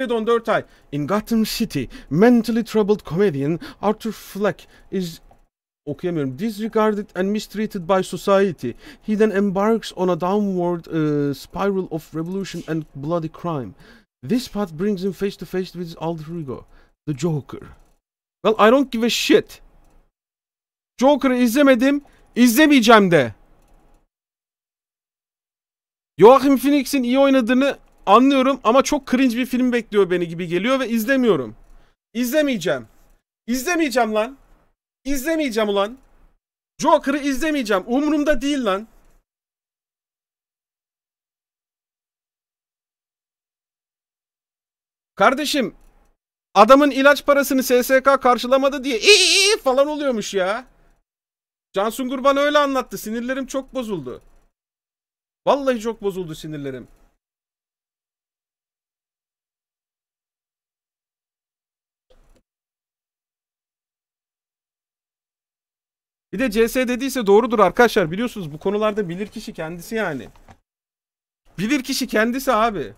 14 ay. In Gotham City, mentally troubled comedian Arthur Fleck is okuyamıyorum. Disregarded and mistreated by society. He then embarks on a downward uh, spiral of revolution and bloody crime. This path brings him face to face with his alter ego, the Joker. Well, I don't give a shit. Joker'ı izlemedim, izlemeyeceğim de. Joachim Phoenix'in iyi oynadığını Anlıyorum ama çok cringe bir film bekliyor beni gibi geliyor ve izlemiyorum. İzlemeyeceğim. İzlemeyeceğim lan. İzlemeyeceğim ulan. Joker'ı izlemeyeceğim. Umurumda değil lan. Kardeşim adamın ilaç parasını SSK karşılamadı diye iyi falan oluyormuş ya. Cansun Gurban öyle anlattı. Sinirlerim çok bozuldu. Vallahi çok bozuldu sinirlerim. Bir de CS dediyse doğrudur arkadaşlar. Biliyorsunuz bu konularda bilir kişi kendisi yani. Bilir kişi kendisi abi.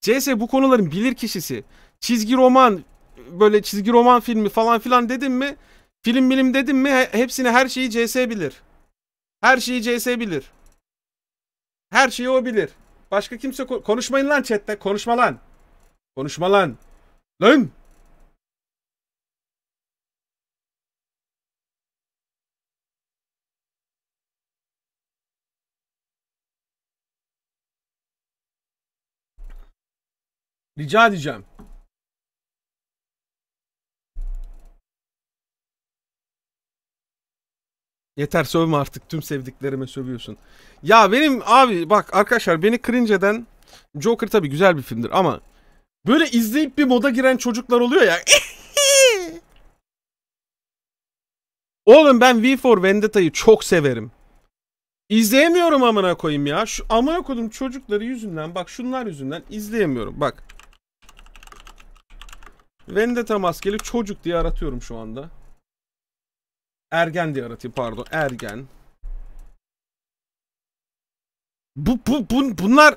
CS bu konuların bilir kişisi. Çizgi roman böyle çizgi roman filmi falan filan dedim mi? Film bilim dedim mi? Hepsini her şeyi CS bilir. Her şeyi CS bilir. Her şeyi o bilir. Başka kimse konuşmayın lan chatte. Konuşma lan. Konuşma lan. Lan. Rica edeceğim. Yeter sövme artık tüm sevdiklerime sövüyorsun. Ya benim abi bak arkadaşlar beni cringe'den Joker tabi güzel bir filmdir ama böyle izleyip bir moda giren çocuklar oluyor ya. Oğlum ben V for Vendetta'yı çok severim. İzleyemiyorum amına koyayım ya. Şu amına koydum çocukları yüzünden bak şunlar yüzünden izleyemiyorum bak. Vendetta maskeli çocuk diye aratıyorum şu anda. Ergen diye aratayım pardon. Ergen. Bu, bu, bu bunlar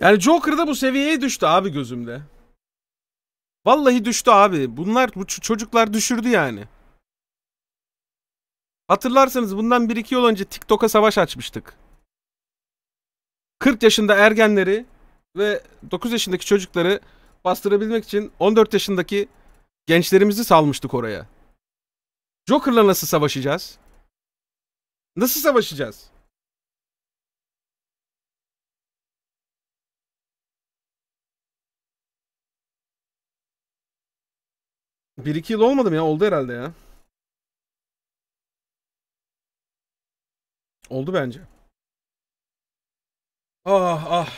Yani Joker da bu seviyeye düştü abi gözümde. Vallahi düştü abi. Bunlar bu çocuklar düşürdü yani. Hatırlarsanız bundan 1-2 yıl önce TikTok'a savaş açmıştık. 40 yaşında ergenleri ve 9 yaşındaki çocukları bastırabilmek için 14 yaşındaki gençlerimizi salmıştık oraya. Joker'la nasıl savaşacağız? Nasıl savaşacağız? Bir iki yıl olmadı mı ya? Oldu herhalde ya. Oldu bence. Ah ah.